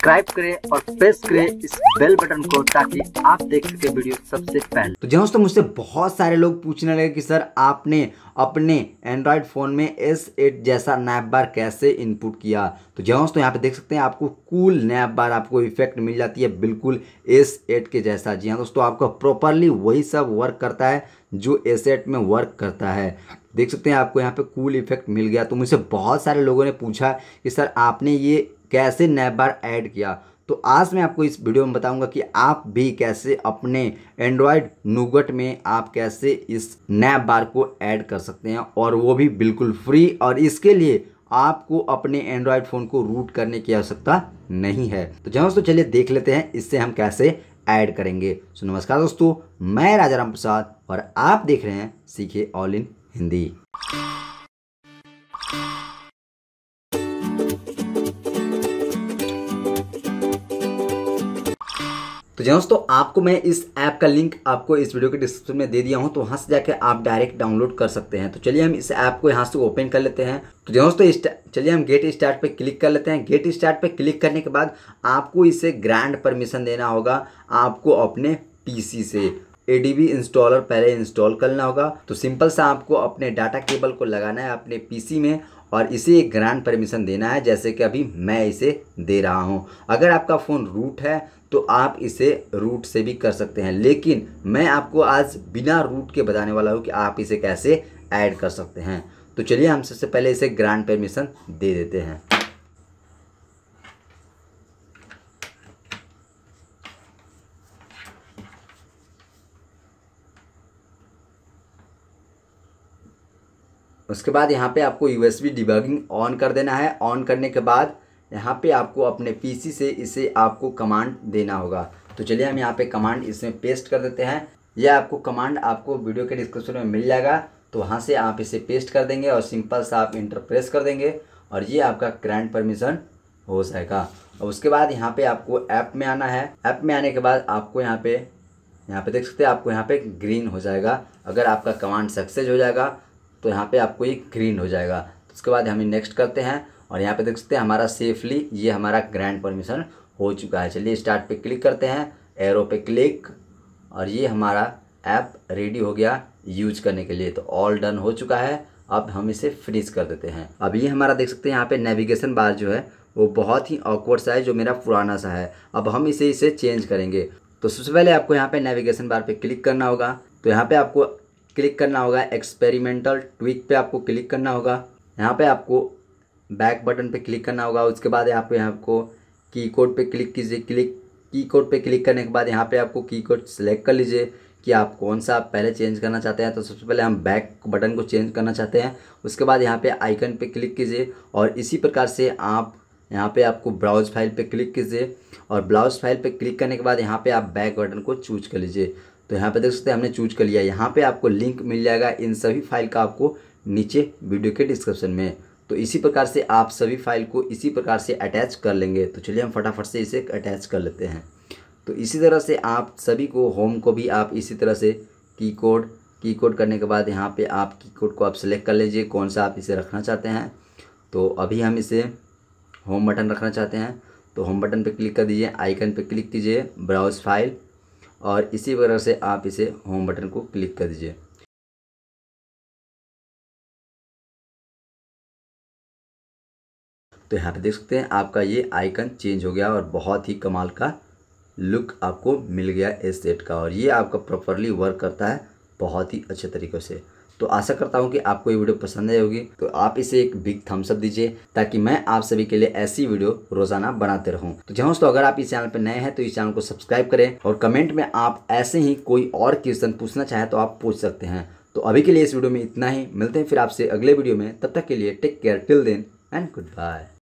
subscribe करें और press करें इस बेल बटन को ताकि आप देख सके वीडियो सबसे पहले तो जी हाँ दोस्तों मुझसे बहुत सारे लोग पूछने लगे कि सर आपने अपने एंड्रॉयड फ़ोन में S8 जैसा नैप बार कैसे इनपुट किया तो जी हाँ दोस्तों यहाँ पे देख सकते हैं आपको कूल नैप बार आपको इफेक्ट मिल जाती है बिल्कुल S8 के जैसा जी हाँ दोस्तों आपका प्रॉपरली वही सब वर्क करता है जो S8 में वर्क करता है देख सकते हैं आपको यहाँ पे कूल इफेक्ट मिल गया तो मुझसे बहुत सारे लोगों ने पूछा कि सर आपने ये कैसे नेबर ऐड किया तो आज मैं आपको इस वीडियो में बताऊंगा कि आप भी कैसे अपने एंड्रॉयड नूगट में आप कैसे इस नए बार को ऐड कर सकते हैं और वो भी बिल्कुल फ्री और इसके लिए आपको अपने एंड्रॉयड फ़ोन को रूट करने की आवश्यकता नहीं है तो जहाँ दोस्तों चलिए देख लेते हैं इससे हम कैसे ऐड करेंगे सो नमस्कार दोस्तों मैं राजाराम प्रसाद और आप देख रहे हैं सीखे ऑल इन हिंदी तो जी दोस्तों आपको मैं इस ऐप का लिंक आपको इस वीडियो के डिस्क्रिप्शन में दे दिया हूँ तो वहाँ से जाके आप डायरेक्ट डाउनलोड कर सकते हैं तो चलिए हम इस ऐप को यहाँ से ओपन कर लेते हैं तो जी दोस्तों चलिए हम गेट स्टार्ट पे क्लिक कर लेते हैं गेट स्टार्ट पे क्लिक करने के बाद आपको इसे ग्रैंड परमिशन देना होगा आपको अपने पी से ए इंस्टॉलर पहले इंस्टॉल करना होगा तो सिंपल सा आपको अपने डाटा केबल को लगाना है अपने पी में और इसे एक ग्रांड परमिशन देना है जैसे कि अभी मैं इसे दे रहा हूँ अगर आपका फ़ोन रूट है तो आप इसे रूट से भी कर सकते हैं लेकिन मैं आपको आज बिना रूट के बताने वाला हूँ कि आप इसे कैसे ऐड कर सकते हैं तो चलिए हम सबसे पहले इसे ग्रांड परमिशन दे देते हैं उसके बाद यहाँ पे आपको यू एस डिबगिंग ऑन कर देना है ऑन करने के बाद यहाँ पे आपको अपने पीसी से इसे आपको कमांड देना होगा तो चलिए हम यहाँ पे कमांड इसमें पेस्ट कर देते हैं यह आपको कमांड आपको वीडियो के डिस्क्रिप्शन में मिल जाएगा तो वहाँ से आप इसे पेस्ट कर देंगे और सिंपल सा आप इंटर प्रेस कर देंगे और ये आपका ग्रैंड परमिशन हो जाएगा और उसके बाद यहाँ पे आपको ऐप में आना है ऐप में आने के बाद आपको यहाँ पे यहाँ पे देख सकते हैं आपको यहाँ पे ग्रीन हो जाएगा अगर आपका कमांड सक्सेस हो जाएगा तो यहाँ पे आपको ये ग्रीन हो जाएगा तो उसके बाद हम नेक्स्ट करते हैं और यहाँ पे देख सकते हैं हमारा सेफली ये हमारा ग्रैंड परमिशन हो चुका है चलिए स्टार्ट पे क्लिक करते हैं एरो पे क्लिक और ये हमारा ऐप रेडी हो गया यूज करने के लिए तो ऑल डन हो चुका है अब हम इसे फ्रीज कर देते हैं अब ये हमारा देख सकते हैं यहाँ पे नेविगेशन बार जो है वो बहुत ही ऑकवर्ड सा है जो मेरा पुराना सा है अब हम इसे इसे चेंज करेंगे तो सबसे पहले आपको यहाँ पे नेविगेशन बार पे क्लिक करना होगा तो यहाँ पे आपको क्लिक करना होगा एक्सपेरिमेंटल ट्विक पे आपको क्लिक करना होगा यहाँ पे आपको बैक बटन पे क्लिक करना होगा उसके बाद यहाँ पे आपको की कोड पर क्लिक कीजिए क्लिक की कोड पर क्लिक करने के बाद यहाँ पे आपको की कोड सेलेक्ट कर लीजिए कि आप कौन सा आप पहले चेंज करना चाहते हैं तो सबसे पहले हम बैक बटन को चेंज करना चाहते हैं उसके बाद यहाँ पे आइकन पे क्लिक कीजिए और इसी प्रकार से आप यहाँ पे आपको ब्राउज फाइल पे क्लिक कीजिए और ब्राउज फाइल पे क्लिक करने के बाद यहाँ पे आप बैक बटन को चूज कर लीजिए तो यहाँ पे देख सकते हैं हमने चूज कर लिया यहाँ पे आपको लिंक मिल जाएगा इन सभी फाइल का आपको नीचे वीडियो के डिस्क्रिप्शन में तो इसी प्रकार से आप सभी फाइल को इसी प्रकार से अटैच कर लेंगे तो चलिए हम फटाफट से इसे अटैच कर लेते हैं तो इसी तरह से आप सभी को होम को भी आप इसी तरह से की कोड की कोड करने के बाद यहाँ पे आप की कोड को आप सेलेक्ट कर लीजिए कौन सा आप इसे रखना चाहते हैं तो अभी हम इसे होम बटन रखना चाहते हैं तो होम बटन पर क्लिक कर दीजिए आइकन पर क्लिक कीजिए ब्राउज फाइल और इसी वजह से आप इसे होम बटन को क्लिक कर दीजिए तो यहाँ पे देख सकते हैं आपका ये आइकन चेंज हो गया और बहुत ही कमाल का लुक आपको मिल गया इस सेट का और ये आपका प्रॉपरली वर्क करता है बहुत ही अच्छे तरीक़े से तो आशा करता हूँ कि आपको ये वीडियो पसंद आई होगी तो आप इसे एक बिग थम्सअप दीजिए ताकि मैं आप सभी के लिए ऐसी वीडियो रोजाना बनाते रहूँ तो जहाँ दोस्तों अगर आप इस चैनल पर नए हैं तो इस चैनल को सब्सक्राइब करें और कमेंट में आप ऐसे ही कोई और क्वेश्चन पूछना चाहें तो आप पूछ सकते हैं तो अभी के लिए इस वीडियो में इतना ही मिलते हैं फिर आपसे अगले वीडियो में तब तक के लिए take care till then and good bye